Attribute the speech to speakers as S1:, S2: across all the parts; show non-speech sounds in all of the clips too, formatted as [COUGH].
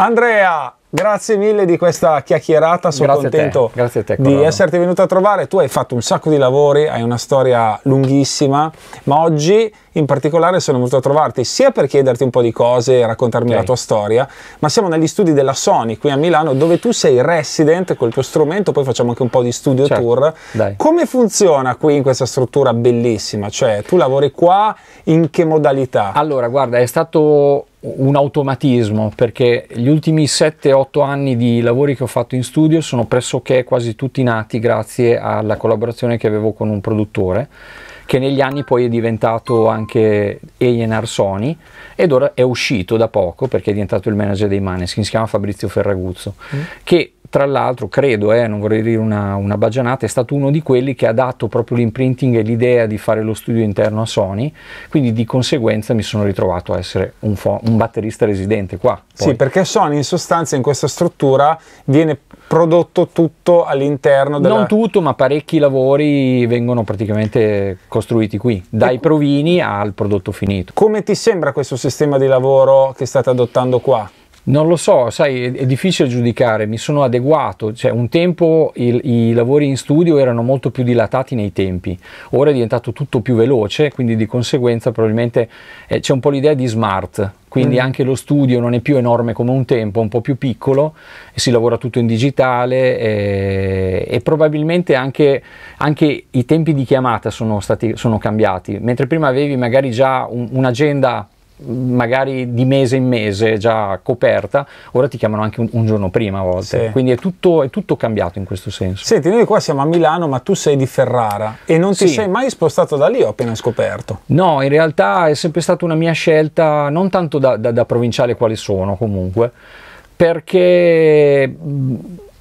S1: Andrea, Grazie mille di questa chiacchierata, sono Grazie contento te. Te, di esserti venuto a trovare. Tu hai fatto un sacco di lavori, hai una storia lunghissima, ma oggi in particolare sono venuto a trovarti sia per chiederti un po' di cose e raccontarmi okay. la tua storia, ma siamo negli studi della Sony qui a Milano dove tu sei resident col tuo strumento, poi facciamo anche un po' di studio certo. tour. Dai. Come funziona qui in questa struttura bellissima? Cioè tu lavori qua
S2: in che modalità? Allora guarda è stato un automatismo perché gli ultimi 7-8 anni di lavori che ho fatto in studio sono pressoché quasi tutti nati grazie alla collaborazione che avevo con un produttore che negli anni poi è diventato anche A&R Sony ed ora è uscito da poco perché è diventato il manager dei Maneskin, si chiama Fabrizio Ferraguzzo, mm. che tra l'altro credo, eh, non vorrei dire una, una bagianata, è stato uno di quelli che ha dato proprio l'imprinting e l'idea di fare lo studio interno a Sony, quindi di conseguenza mi sono ritrovato a essere un, fo- un batterista residente qua. Poi. Sì, perché
S1: Sony in sostanza in questa struttura viene prodotto tutto all'interno della... Non
S2: tutto, ma parecchi lavori vengono praticamente costruiti qui, dai e... provini al prodotto finito.
S1: Come ti sembra questo sistema di lavoro che state adottando qua?
S2: Non lo so, sai, è, difficile giudicare, mi sono adeguato, cioè un tempo il, i lavori in studio erano molto più dilatati nei tempi, ora è diventato tutto più veloce, quindi di conseguenza probabilmente eh, c'è un po' l'idea di smart, quindi mm. anche lo studio non è più enorme come un tempo, è un po' più piccolo, si lavora tutto in digitale e, eh, e probabilmente anche, anche, i tempi di chiamata sono, stati, sono cambiati, mentre prima avevi magari già un, un'agenda magari di mese in mese già coperta, ora ti chiamano anche un, un giorno prima a volte, sì. quindi è tutto, è tutto, cambiato in questo senso. Senti, noi qua siamo a Milano, ma tu sei di Ferrara e non ti sì. sei
S1: mai spostato da lì, ho appena scoperto.
S2: No, in realtà è sempre stata una mia scelta, non tanto da, da, da provinciale quale sono comunque, perché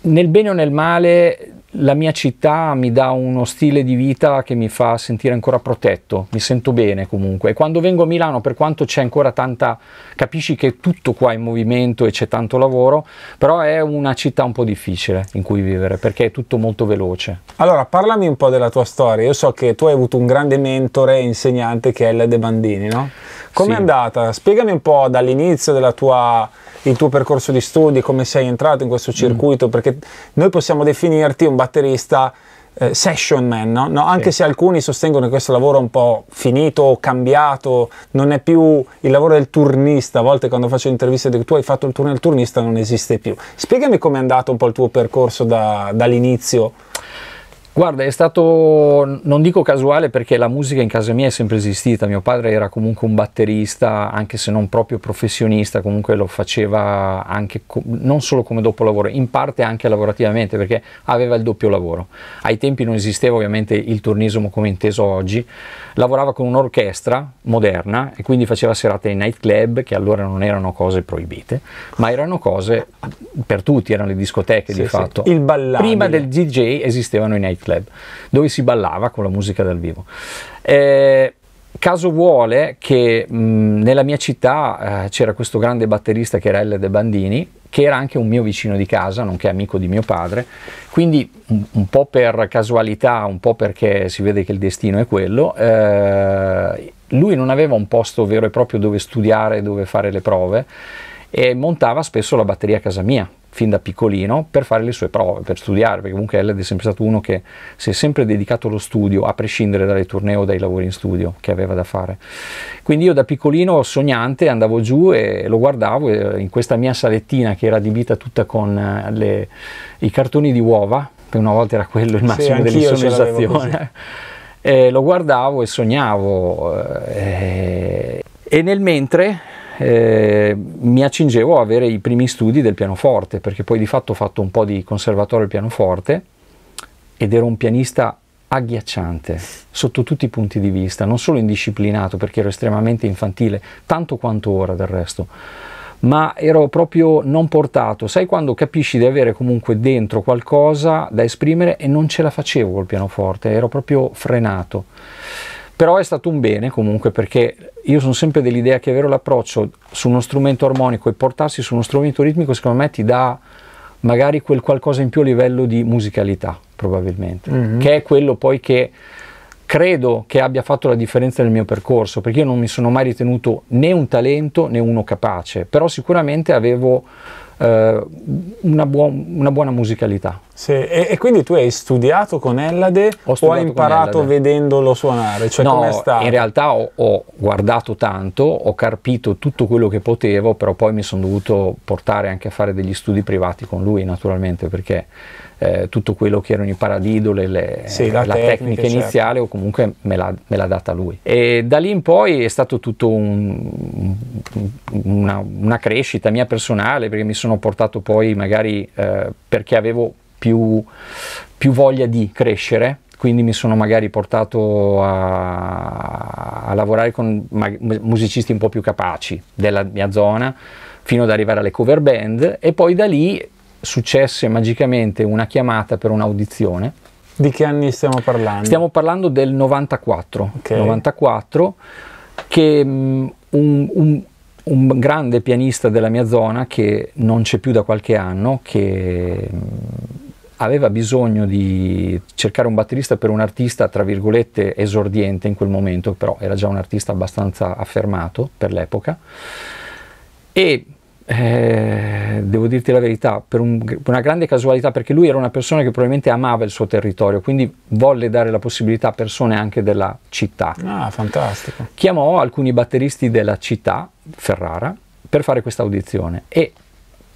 S2: nel bene o nel male la mia città mi dà uno stile di vita che mi fa sentire ancora protetto, mi sento bene comunque. E quando vengo a Milano, per quanto c'è ancora tanta, capisci che tutto qua è in movimento e c'è tanto lavoro, però è una città un po' difficile in cui vivere perché è tutto molto veloce.
S1: Allora, parlami un po' della tua storia. Io so che tu hai avuto un grande mentore e insegnante che è L. De Bandini, no? Com'è sì. andata? Spiegami un po' dall'inizio della tua il tuo percorso di studi, come sei entrato in questo mm. circuito, mm. perché noi possiamo definirti un batterista eh, session man, no? No, anche sì. se alcuni sostengono che questo lavoro è un po' finito, cambiato, non è più il lavoro del turnista, a volte quando faccio interviste dico tu hai fatto il turno del turnista
S2: non esiste più. Spiegami com'è andato un po' il tuo percorso da, dall'inizio. Guarda, è stato, non dico casuale perché la musica in casa mia è sempre esistita, mio padre era comunque un batterista, anche se non proprio professionista, comunque lo faceva anche, non solo come dopolavoro, in parte anche lavorativamente perché aveva il doppio lavoro. Ai tempi non esisteva ovviamente il turnismo come inteso oggi, lavorava con un'orchestra moderna e quindi faceva serate in nightclub che allora non erano cose proibite, ma erano cose per tutti, erano le discoteche sì, di sì. fatto. Il ballare. Prima del DJ esistevano i nightclub club, dove si ballava con la musica dal vivo. Eh, Caso vuole che mh, nella mia città eh, c'era questo grande batterista che era L. De Bandini, che era anche un mio vicino di casa, nonché amico di mio padre, quindi un, un po' per casualità, un po' perché si vede che il destino è quello, eh, lui non aveva un posto vero e proprio dove studiare, dove fare le prove e montava spesso la batteria a casa mia fin da piccolino per fare le sue prove, per studiare, perché comunque Elled è sempre stato uno che si è sempre dedicato allo studio, a prescindere dalle tournée o dai lavori in studio che aveva da fare. Quindi io da piccolino sognante andavo giù e lo guardavo eh, in questa mia salettina che era adibita tutta con eh, le, i cartoni di uova, per una volta era quello il massimo sì, dell'insonorizzazione. [LAUGHS] lo guardavo e sognavo e, eh, e nel mentre eh, mi accingevo a avere i primi studi del pianoforte, perché poi di fatto ho fatto un po' di conservatorio al pianoforte ed ero un pianista agghiacciante sotto tutti i punti di vista, non solo indisciplinato perché ero estremamente infantile, tanto quanto ora del resto, ma ero proprio non portato. Sai quando capisci di avere comunque dentro qualcosa da esprimere e non ce la facevo col pianoforte, ero proprio frenato però è stato un bene comunque perché io sono sempre dell'idea che avere l'approccio su uno strumento armonico e portarsi su uno strumento ritmico secondo me ti dà magari quel qualcosa in più a livello di musicalità probabilmente mm-hmm. che è quello poi che credo che abbia fatto la differenza nel mio percorso perché io non mi sono mai ritenuto né un talento né uno capace però sicuramente avevo eh, una, buon, una buona musicalità sì, e, e, quindi tu hai studiato
S1: con Ellade ho o hai imparato vedendolo suonare? Cioè, no, in
S2: realtà ho, ho, guardato tanto, ho carpito tutto quello che potevo, però poi mi sono dovuto portare anche a fare degli studi privati con lui naturalmente perché eh, tutto quello che erano i paradidole, le, sì, la, la, tecnica, tecnica certo. iniziale o comunque me l'ha, me l'ha, data lui. E da lì in poi è stato tutto un, una, una, crescita mia personale perché mi sono portato poi magari eh, perché avevo più, più voglia di crescere, quindi mi sono magari portato a, a lavorare con musicisti un po' più capaci della mia zona, fino ad arrivare alle cover band e poi da lì successe magicamente una chiamata per un'audizione. Di che anni stiamo parlando? Stiamo parlando del 94, okay. 94 che um, un, un, grande pianista della mia zona che non c'è più da qualche anno, che um, aveva bisogno di cercare un batterista per un artista, tra virgolette, esordiente in quel momento, però era già un artista abbastanza affermato per l'epoca. E eh, devo dirti la verità, per un, una grande casualità, perché lui era una persona che probabilmente amava il suo territorio, quindi volle dare la possibilità a persone anche della città. Ah, fantastico. Chiamò alcuni batteristi della città, Ferrara, per fare questa audizione e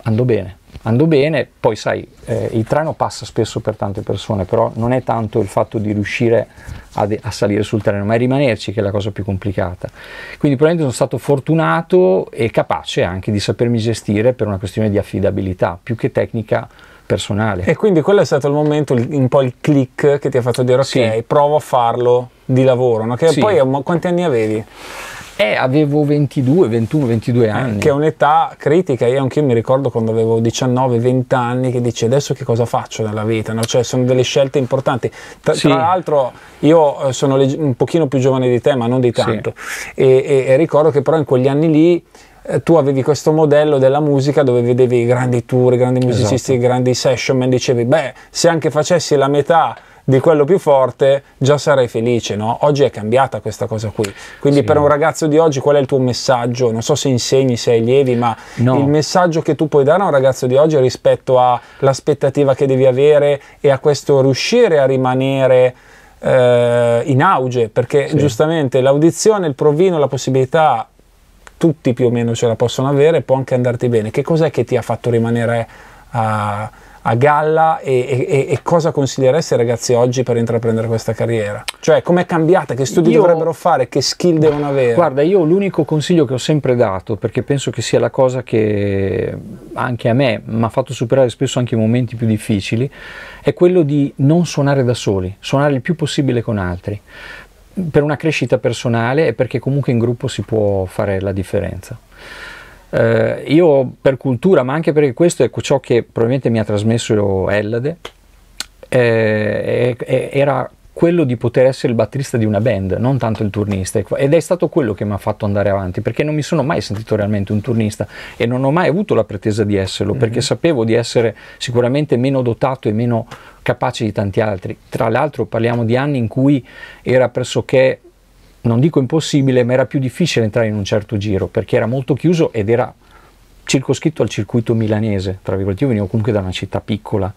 S2: andò bene andò bene, poi sai, eh, il treno passa spesso per tante persone, però non è tanto il fatto di riuscire a, de- a salire sul treno, ma è rimanerci che è la cosa più complicata. Quindi probabilmente sono stato fortunato e capace anche di sapermi gestire per una questione di affidabilità, più che tecnica personale. E quindi quello è stato il momento, un po' il click
S1: che ti ha fatto dire ok, sì. provo a farlo di lavoro, no? che sì. poi quanti anni avevi?
S2: Eh, avevo 22, 21, 22
S1: anni. che è un'età critica, io anch'io mi ricordo quando avevo 19, 20 anni che dici adesso che cosa faccio nella vita, no? cioè sono delle scelte importanti. Tra, sì. tra l'altro io eh, sono leg- un pochino più giovane di te, ma non di tanto, sì. e, e, e ricordo che però in quegli anni lì eh, tu avevi questo modello della musica dove vedevi grandi tour, grandi musicisti, esatto. grandi session man, dicevi, beh, se anche facessi la metà di quello più forte, già sarei felice, no? Oggi è cambiata questa cosa qui. Quindi sì. per un ragazzo di oggi qual è il tuo messaggio? Non so se insegni, se hai lievi, ma no. il messaggio che tu puoi dare a un ragazzo di oggi rispetto all'aspettativa che devi avere e a questo riuscire a rimanere eh, in auge, perché sì. giustamente l'audizione, il provino, la possibilità tutti più o meno ce la possono avere, può anche andarti bene. Che cos'è che ti ha fatto rimanere a a galla e, e, e, cosa consiglieresti ai ragazzi oggi per intraprendere questa carriera? Cioè com'è cambiata, che studi io, dovrebbero fare, che skill devono avere? Guarda,
S2: io l'unico consiglio che ho sempre dato, perché penso che sia la cosa che anche a me mi ha fatto superare spesso anche i momenti più difficili, è quello di non suonare da soli, suonare il più possibile con altri per una crescita personale e perché comunque in gruppo si può fare la differenza. Eh, io per cultura, ma anche perché questo è ciò che probabilmente mi ha trasmesso Ellade, eh, era quello di poter essere il batterista di una band, non tanto il turnista. Ecco, ed è stato quello che mi ha fatto andare avanti, perché non mi sono mai sentito realmente un turnista e non ho mai avuto la pretesa di esserlo, mm-hmm. perché mhm. sapevo di essere sicuramente meno dotato e meno capace di tanti altri. Tra l'altro parliamo di anni in cui era pressoché non dico impossibile, ma era più difficile entrare in un certo giro perché era molto chiuso ed era circoscritto al circuito milanese, tra virgolette, io venivo comunque da una città piccola,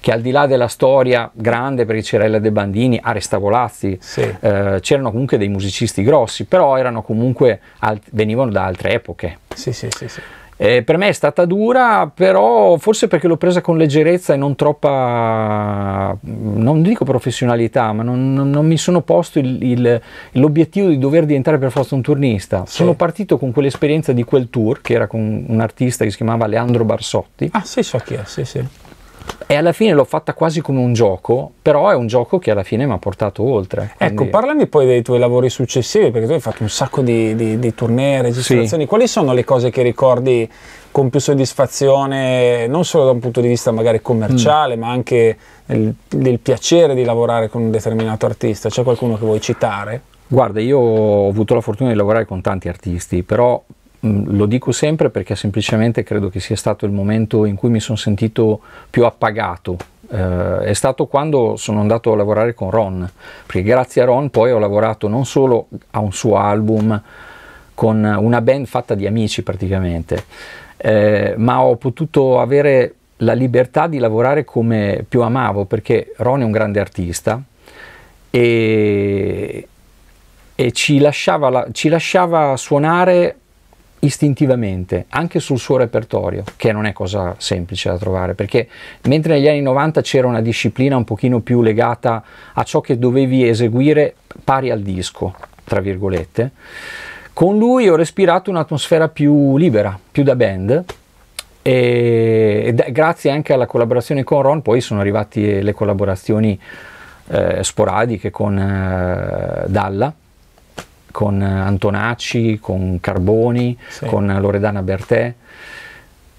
S2: che al di là della storia grande, perché c'era Ella De Bandini, Aresta Volazzi, sì. eh, c'erano comunque dei musicisti grossi, però erano comunque, venivano da altre epoche. Sì, sì, sì. sì. Eh, per me è stata dura, però forse perché l'ho presa con leggerezza e non troppa non dico professionalità, ma non, non, non mi sono posto il, il, l'obiettivo di dover diventare per forza un turnista. Sì. Sono partito con quell'esperienza di quel tour, che era con un artista che si chiamava Leandro Barsotti. Ah, sì, so chi è, sì, sì. E alla fine l'ho fatta quasi come un gioco, però è un gioco che alla fine mi ha portato oltre. Ecco, quindi... Ecco, parlami poi dei tuoi lavori successivi, perché tu hai fatto un sacco
S1: di, di, di tournée, registrazioni. Sì. Quali sono le cose che ricordi con più soddisfazione non solo da un punto di vista magari commerciale mm. ma anche del, del piacere di
S2: lavorare con un determinato artista? C'è qualcuno che vuoi citare? Guarda, io ho avuto la fortuna di lavorare con tanti artisti, però mm, lo dico sempre perché semplicemente credo che sia stato il momento in cui mi sono sentito più appagato. Eh, è stato quando sono andato a lavorare con Ron, perché grazie a Ron poi ho lavorato non solo a un suo album, con una band fatta di amici praticamente eh, ma ho potuto avere la libertà di lavorare come più amavo, perché Ron è un grande artista e, e ci, lasciava la, ci lasciava suonare istintivamente anche sul suo repertorio, che non è cosa semplice da trovare, perché mentre negli anni 90 c'era una disciplina un pochino più legata a ciò che dovevi eseguire pari al disco, tra virgolette, con lui ho respirato un'atmosfera più libera, più da band e, grazie anche alla collaborazione con Ron poi sono arrivate le collaborazioni eh, sporadiche con eh, Dalla, con Antonacci, con Carboni, sì. con Loredana Bertè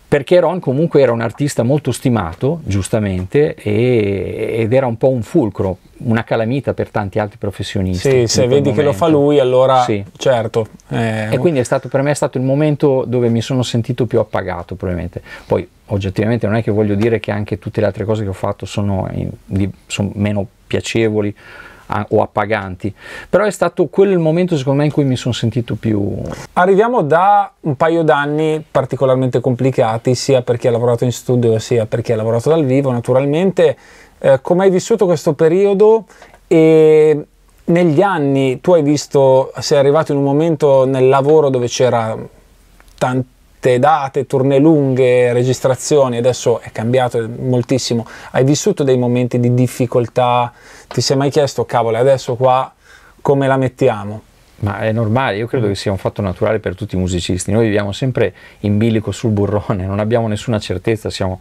S2: perché Ron comunque era un artista molto stimato, giustamente, e, ed era un po' un fulcro, una calamita per tanti altri professionisti. Sì, se vedi momento. che lo fa lui, allora sì. certo. Eh. E quindi stato, per me è stato il momento dove mi sono sentito più appagato, probabilmente. Poi oggettivamente non è che voglio dire che anche tutte le altre cose che ho fatto sono, in, di, sono meno piacevoli a, o appaganti, però è stato quel momento secondo me in cui mi sono sentito più... Arriviamo da un paio d'anni particolarmente complicati, sia per chi ha
S1: lavorato in studio sia per chi ha lavorato dal vivo, naturalmente. Eh, come hai vissuto questo periodo e negli anni tu hai visto, sei arrivato in un momento nel lavoro dove c'era tanto scelte, date, turne lunghe, registrazioni, adesso è cambiato moltissimo. Hai vissuto dei momenti di difficoltà?
S2: Ti sei mai chiesto, cavolo, adesso qua come la mettiamo? Ma è normale, io credo che sia un fatto naturale per tutti i musicisti. Noi viviamo sempre in bilico sul burrone, non abbiamo nessuna certezza, siamo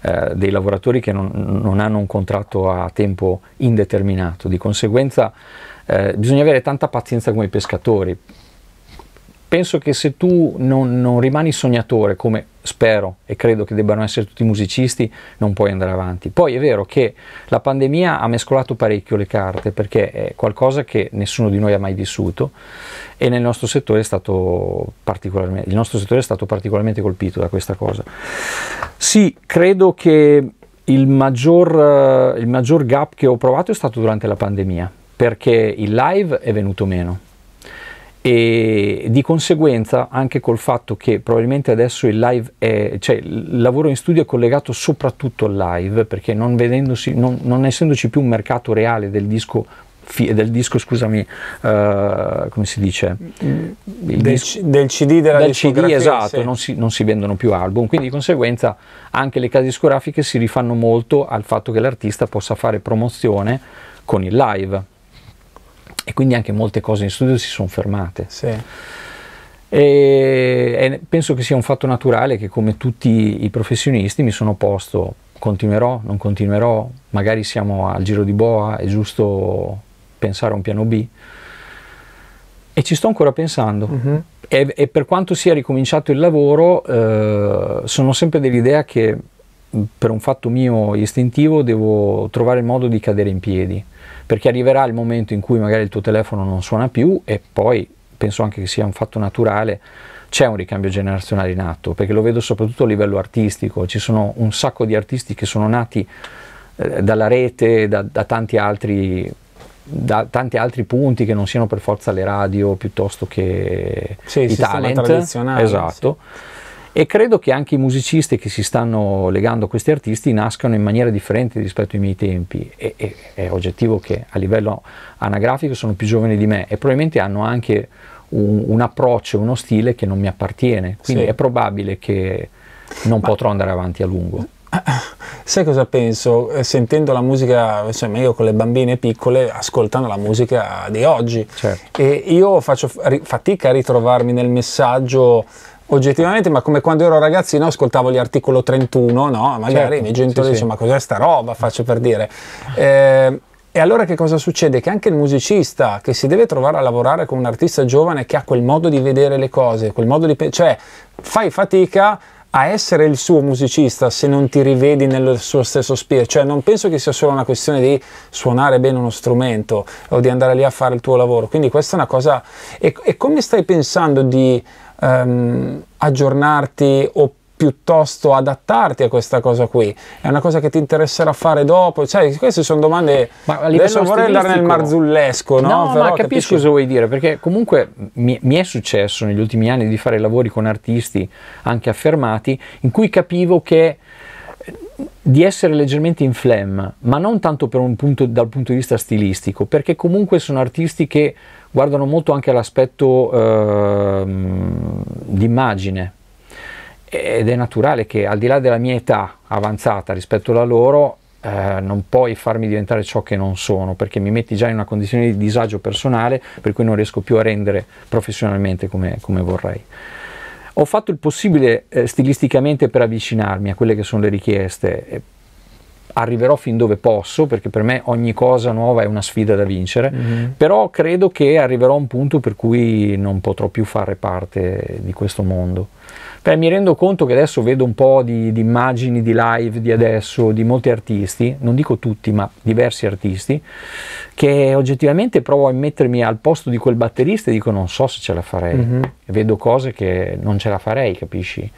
S2: eh, dei lavoratori che non, non, hanno un contratto a tempo indeterminato, di conseguenza eh, bisogna avere tanta pazienza come i pescatori, penso che se tu non, non, rimani sognatore, come spero e credo che debbano essere tutti i musicisti, non puoi andare avanti. Poi è vero che la pandemia ha mescolato parecchio le carte, perché è qualcosa che nessuno di noi ha mai vissuto e nel nostro settore è stato particolarmente, il nostro settore è stato particolarmente colpito da questa cosa. Sì, credo che il maggior, il maggior gap che ho provato è stato durante la pandemia, perché il live è venuto meno e di conseguenza anche col fatto che probabilmente adesso il live è, cioè il lavoro in studio è collegato soprattutto al live perché non, vedendosi, non, non essendoci più un mercato reale del disco del disco, scusami, uh, come si dice? Mm. Del, disco, del, CD della del CD, esatto, sì. non, si, non, si, vendono più album, quindi di conseguenza anche le case discografiche si rifanno molto al fatto che l'artista possa fare promozione con il live e quindi anche molte cose in studio si sono fermate. Sì. E penso che sia un fatto naturale che come tutti i professionisti mi sono posto continuerò, non continuerò, magari siamo al giro di boa, è giusto pensare a un piano B e ci sto ancora pensando. Uh-huh. E, e, per quanto sia ricominciato il lavoro, eh, sono sempre dell'idea che mm, per un fatto mio istintivo devo trovare il modo di cadere in piedi perché arriverà il momento in cui magari il tuo telefono non suona più e poi penso anche che sia un fatto naturale, c'è un ricambio generazionale in atto, perché lo vedo soprattutto a livello artistico, ci sono un sacco di artisti che sono nati eh, dalla rete, da, da, tanti altri, da, tanti altri punti che non siano per forza le radio piuttosto che sì, i talent, esatto. Sì e credo che anche i musicisti che si stanno legando a questi artisti nascano in maniera differente rispetto ai miei tempi e, e è oggettivo che a livello anagrafico sono più giovani di me e probabilmente hanno anche un, un approccio, uno stile che non mi appartiene, quindi sì. è probabile che non Ma... potrò andare avanti a lungo. [CLEARS THROAT] Sai cosa penso? Eh, sentendo la musica, insomma, io con le bambine
S1: piccole, ascoltando la musica di oggi, certo. e io faccio fatica a ritrovarmi nel messaggio oggettivamente, ma come quando ero ragazzino ascoltavo gli articoli 31, no? Magari certo, i miei genitori sì, dicono, sì. ma cos'è sta roba, faccio per dire. Eh, e allora che cosa succede? Che anche il musicista che si deve trovare a lavorare con un artista giovane che ha quel modo di vedere le cose, quel modo di... Pe- cioè, fai fatica a essere il suo musicista se non ti rivedi nel suo stesso spirito. Cioè, non penso che sia solo una questione di suonare bene uno strumento o di andare lì a fare il tuo lavoro. Quindi questa è una cosa... e, e come stai pensando di ehm, aggiornarti o piuttosto adattarti a questa cosa qui? È una cosa che ti interesserà fare dopo? Cioè, queste sono domande. Ma adesso vorrei andare nel marzullesco,
S2: no? no Però, ma capisco capisci? cosa vuoi dire, perché comunque mi, mi, è successo negli ultimi anni di fare lavori con artisti anche affermati in cui capivo che di essere leggermente in flemma, ma non tanto punto, dal punto di vista stilistico, perché comunque sono artisti che guardano molto anche all'aspetto eh, d'immagine ed è naturale che al di là della mia età avanzata rispetto alla loro, eh, non puoi farmi diventare ciò che non sono, perché mi metti già in una condizione di disagio personale per cui non riesco più a rendere professionalmente come, come vorrei. Ho fatto il possibile eh, stilisticamente per avvicinarmi a quelle che sono le richieste. Arriverò fin dove posso, perché per me ogni cosa nuova è una sfida da vincere, mm-hmm. però credo che arriverò a un punto per cui non potrò più fare parte di questo mondo. Beh, mi rendo conto che adesso vedo un po' di, di, immagini di live di adesso di molti artisti, non dico tutti, ma diversi artisti, che oggettivamente provo a mettermi al posto di quel batterista e dico non so se ce la farei. Mm-hmm. Vedo cose che non ce la farei, capisci?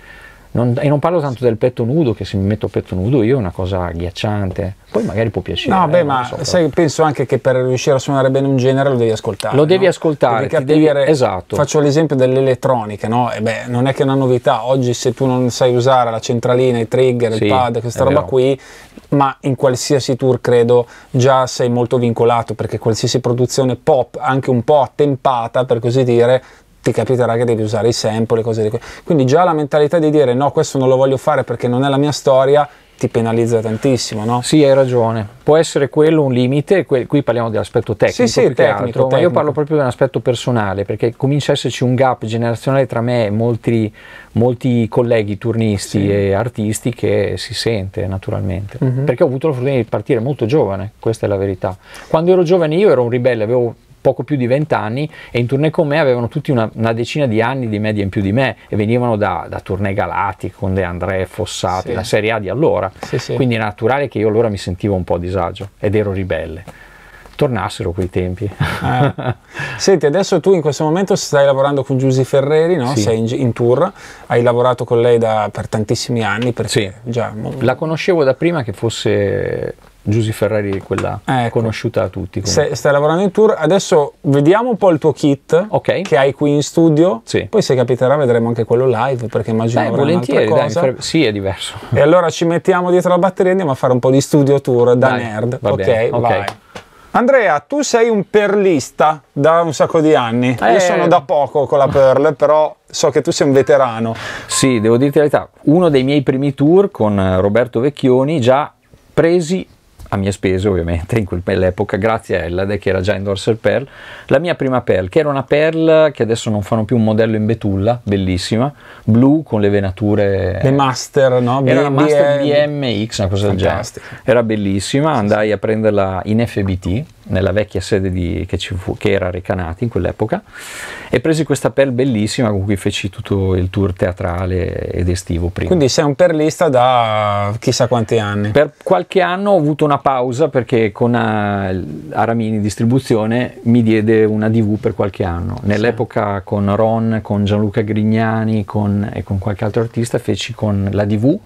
S2: Non, e non parlo tanto del petto nudo, che se mi metto petto nudo io è una cosa agghiacciante. Poi magari può piacere. No, beh, eh, ma so, sai, penso
S1: anche che per riuscire a suonare bene un genere lo devi ascoltare. Lo devi no?
S2: ascoltare. Devi capire. Devi, esatto. Faccio l'esempio
S1: dell'elettronica, no? E beh, non è che è una novità. Oggi se tu non sai usare la centralina, i trigger, sì, il pad, questa roba vero. qui, ma in qualsiasi tour credo già sei molto vincolato perché qualsiasi produzione pop, anche un po' attempata per così dire, ti capiterà che devi usare i sample e cose di questo. Quindi già la mentalità di dire no, questo non lo voglio fare perché non è la mia storia, ti penalizza tantissimo, no? Sì, hai ragione. Può essere quello un limite, qui
S2: parliamo dell'aspetto tecnico, sì, sì, tecnico, altro, tecnico. ma io parlo proprio dell'aspetto personale, perché comincia a esserci un gap generazionale tra me e molti, molti colleghi turnisti sì. e artisti che si sente naturalmente, mm-hmm. perché ho avuto la fortuna di partire molto giovane, questa è la verità. Quando ero giovane io ero un ribelle, avevo poco più di vent'anni e in tournée con me avevano tutti una, una, decina di anni di media in più di me e venivano da, da tournée galattiche con De André, Fossati, sì. la Serie A di allora. Sì, sì. Quindi è naturale che io allora mi sentivo un po' a disagio ed ero ribelle. Tornassero quei tempi. Eh. [LAUGHS] Senti, adesso tu in questo momento stai lavorando con
S1: Giusy Ferreri, no? sei in, in, tour, hai lavorato con lei da, per tantissimi anni. Già... La
S2: conoscevo da prima che fosse Giusy Ferrari è quella ecco. conosciuta a tutti. Se,
S1: stai lavorando in tour, adesso vediamo un po' il tuo kit okay. che hai qui in studio, sì. poi se capiterà vedremo anche quello live perché immagino Beh, volentieri, dai, fare...
S2: sì è diverso. E
S1: allora ci mettiamo dietro la batteria e andiamo a fare un po' di studio tour da dai, nerd. Va okay, ok, vai. Andrea, tu sei un perlista da un sacco di anni. Eh. Io sono da poco con la Pearl, [LAUGHS] però so che tu sei un veterano.
S2: Sì, devo dirti la verità. Uno dei miei primi tour con eh, Roberto Vecchioni, già presi a mie spese ovviamente in quell'epoca, grazie a Ellade che era già endorser Pearl, la mia prima Pearl, che era una Pearl che adesso non fanno più un modello in betulla, bellissima, blu con le venature... Le Master, no? Era una Master BMX, una cosa del genere. Era bellissima, andai a prenderla in FBT, nella vecchia sede di, che, fu, che, era Recanati in quell'epoca e presi questa perl bellissima con cui feci tutto il tour teatrale ed estivo prima. Quindi sei un perlista
S1: da chissà quanti anni.
S2: Per qualche anno ho avuto una pausa perché con eh, Aramini Distribuzione mi diede una DV per qualche anno. Nell'epoca con Ron, con Gianluca Grignani con, e con qualche altro artista feci con la DV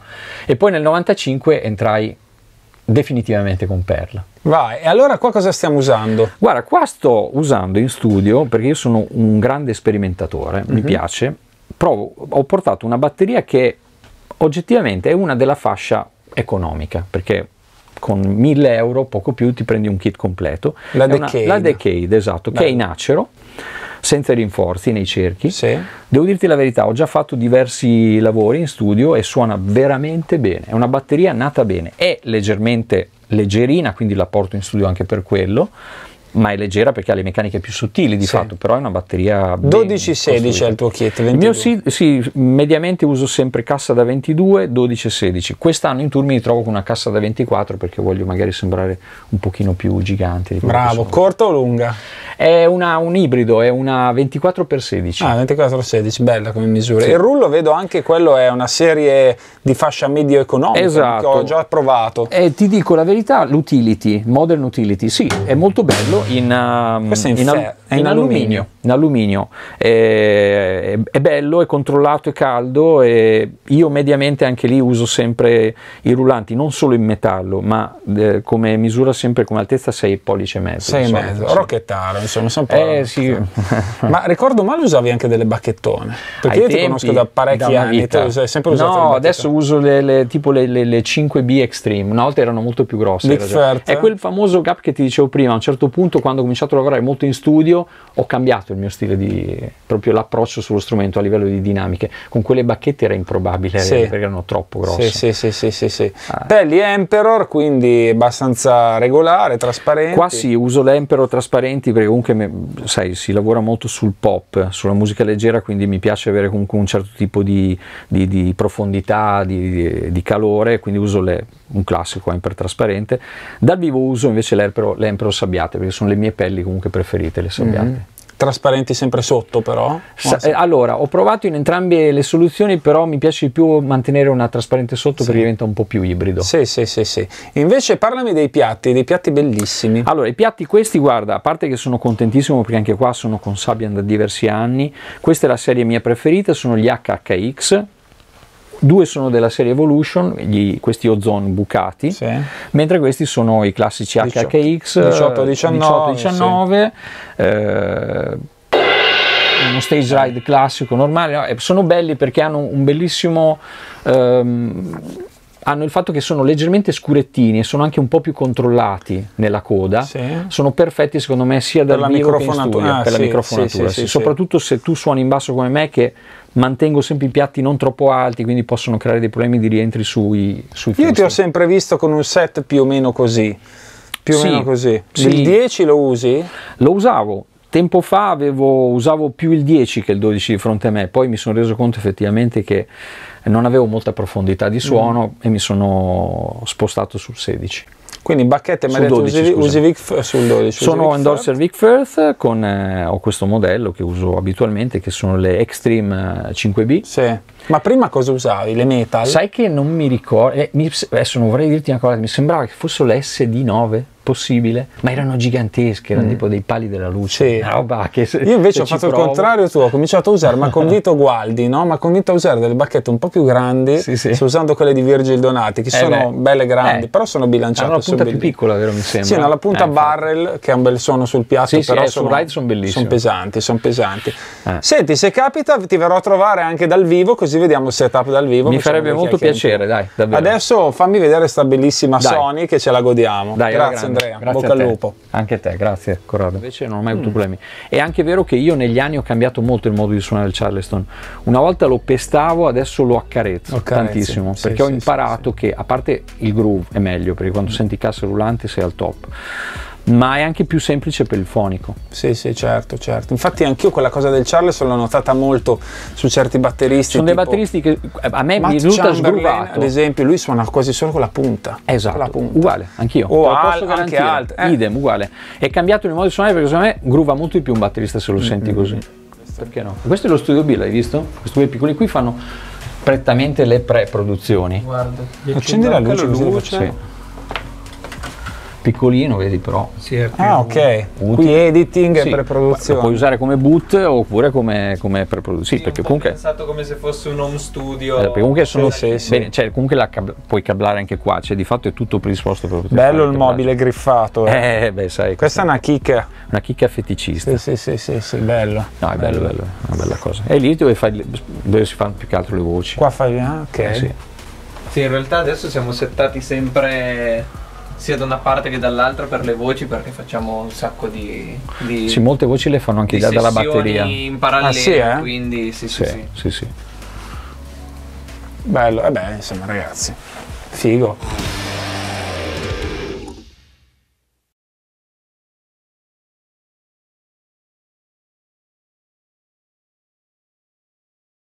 S2: e poi nel 95 entrai definitivamente con Perla. Vai, e allora qua cosa stiamo usando? Guarda, qua sto usando in studio, perché io sono un grande sperimentatore, mm-hmm. mi mhm. piace, provo, ho portato una batteria che oggettivamente è una della fascia economica, perché con 1000 euro, poco più, ti prendi un kit completo. La è Decade. Una, la Decade, esatto, Dai. che è in acero senza rinforzi nei cerchi. Sì. Devo dirti la verità, ho già fatto diversi lavori in studio e suona veramente bene. È una batteria nata bene, è leggermente leggerina, quindi la porto in studio anche per quello ma è leggera perché ha le meccaniche più sottili di sì. fatto, però è una batteria 12-16 è il tuo kit, 22. Il sì, sì, mediamente uso sempre cassa da 22, 12-16. Quest'anno in tour mi trovo con una cassa da 24 perché voglio magari sembrare un pochino più gigante. Bravo, corta o lunga? È una, un ibrido, è una 24x16. Ah, 24x16, bella come misura. Sì. Il
S1: rullo vedo anche quello è una serie di fascia medio economica esatto. che ho
S2: già provato. E eh, ti dico la verità, l'utility, modern utility, sì, è molto bello fatto in, uh, in, in, al- in alluminio. alluminio. È, è, bello, è controllato, è caldo e io mediamente anche lì uso sempre i rullanti, non solo in metallo, ma eh, come misura sempre come altezza 6 pollici e mezzo. 6 e mezzo, sì.
S1: rocchettaro, insomma, sono un eh, sì. [LAUGHS] ma ricordo male usavi anche delle
S2: bacchettone, perché Ai io tempi, ti conosco da parecchi da anni, tu hai sempre usato No, adesso uso le, le, tipo le, le, le 5B Extreme, una volta erano molto più grosse. È quel famoso gap che ti dicevo prima, a un certo punto appunto quando ho cominciato a lavorare molto in studio ho cambiato il mio stile di proprio l'approccio sullo strumento a livello di dinamiche. Con quelle bacchette era improbabile sì. perché erano troppo grosse. Sì, sì, sì, sì, sì. Ah.
S1: Emperor, quindi abbastanza regolare, trasparente. Qua sì,
S2: uso l'Emperor trasparenti perché comunque sai, si lavora molto sul pop, sulla musica leggera, quindi mi piace avere comunque un certo tipo di, di, di profondità, di, di calore, quindi uso le un classico Emperor eh, trasparente. Dal vivo uso invece l'Emperor, l'Emperor sabbiate, perché sono le mie pelli comunque preferite, le sabbiate. Mm-hmm trasparenti sempre sotto però? Sa- eh, allora, ho provato in entrambe le soluzioni, però mi piace di più mantenere una trasparente sotto sì. perché diventa un po' più ibrido. Sì, sì, sì, sì. Invece parlami dei piatti, dei piatti bellissimi. Allora, i piatti questi, guarda, a parte che sono contentissimo perché anche qua sono con Sabian da diversi anni, questa è la serie mia preferita, sono gli HHX, due sono della serie Evolution, gli, questi ozone bucati, sì. mentre questi sono i classici HHX 18-19. Sì. Eh, uno stage ride classico normale, no? sono belli perché hanno un bellissimo ehm, hanno il fatto che sono leggermente scurettini e sono anche un po' più controllati nella coda, sì. sono perfetti secondo me sia dal vivo che in studio, ah, per sì, la microfonatura, sì, soprattutto se tu suoni in basso come me che mantengo sempre i piatti non troppo alti, quindi possono creare dei problemi di rientri sui, sui Io ti ho sempre visto con un set più o meno così più o sì, meno così. Sì. Il 10 lo usi? Lo usavo, tempo fa avevo, usavo più il 10 che il 12 di fronte a me, poi mi sono reso conto effettivamente che non avevo molta profondità di mm. suono mm. e mi sono spostato sul 16.
S1: Quindi bacchette mi hai 12, usi, Vic, sul 12.
S2: Sono Vic endorser Vic Firth, con, eh, ho questo modello che uso abitualmente che sono le Extreme 5B. Eh, sì. Ma prima cosa usavi? Le metal? Sai che non mi ricordo, eh, mi, adesso non vorrei dirti una cosa, mi sembrava che fossero le SD9 possibile, ma erano gigantesche, erano mm. tipo dei pali della luce. Sì. Roba che se, Io invece ho fatto provo. il contrario
S1: tuo, ho cominciato a usare, ma convinto [LAUGHS] Gualdi, no? Ma convinto a usare delle bacchette un po' più grandi, sì, sì. sto usando quelle di Virgil Donati, che eh, sono beh. belle grandi, eh. però sono bilanciate. Hanno la punta più piccola,
S2: vero mi sembra? Sì, hanno la punta eh,
S1: barrel, che è un bel suono sul piatto, sì, però eh, sì, sono, ride sono bellissime. Sono pesanti, sono pesanti. Eh. Senti, se capita ti verrò a trovare anche dal vivo, così vediamo il setup dal vivo. Mi farebbe molto piacere, dai, davvero. Adesso fammi vedere sta bellissima dai. Sony che ce la godiamo. Dai, Grazie. Andrea, grazie bocca al lupo.
S2: Anche a te, grazie Corrado. Invece non ho mai avuto mm. problemi. È anche vero che io negli anni ho cambiato molto il modo di suonare il Charleston. Una volta lo pestavo, adesso lo accarezzo, accarezzo tantissimo, sì, perché sì, ho imparato sì, che a parte il groove è meglio, perché quando mm. senti cassa rullante sei al top ma è anche più semplice per il fonico. Sì, sì, certo, certo.
S1: Infatti anch'io quella cosa del Charleston l'ho notata molto su certi batteristi. Sono dei batteristi che a me Matt mi risulta sgrubato. Ad esempio, lui suona quasi solo con la punta. Esatto, la punta. uguale, anch'io. O al, anche
S2: altri. Eh. Idem, uguale. È cambiato il modo di suonare perché secondo me gruva molto di più un batterista se lo mm-hmm. senti mm, così. Mm. Perché no? Questo è lo studio B, l'hai visto? Questi due piccoli qui fanno prettamente le pre-produzioni. Guarda, accendi la luce, luce. Sì piccolino, vedi però. Sì, è più ah, ok. Utile. Qui editing sì, e preproduzione. Lo puoi usare come boot oppure come, come preproduzione. Sì, sì, perché comunque. pensato come se fosse un home studio. Eh, comunque sono. Sì, sì, bene, cioè, comunque la cab- puoi cablare anche qua, cioè di fatto è tutto predisposto per poter Bello il mobile griffato. Eh, eh beh, sai. Questa è una chicca. Una chicca feticista. Sì, sì, sì, sì, bello. No, è bello, bello, bello. una bella cosa. E lì dove, fai, dove si fanno più che altro le voci. Qua fai. Ah, ok. Eh, sì, in realtà adesso siamo settati sempre sia da una parte che dall'altra per le voci perché facciamo un sacco di, di sì molte voci le fanno anche dalla batteria in parallelo ah, sì, eh? quindi sì sì, sì sì sì
S1: bello e eh insomma ragazzi figo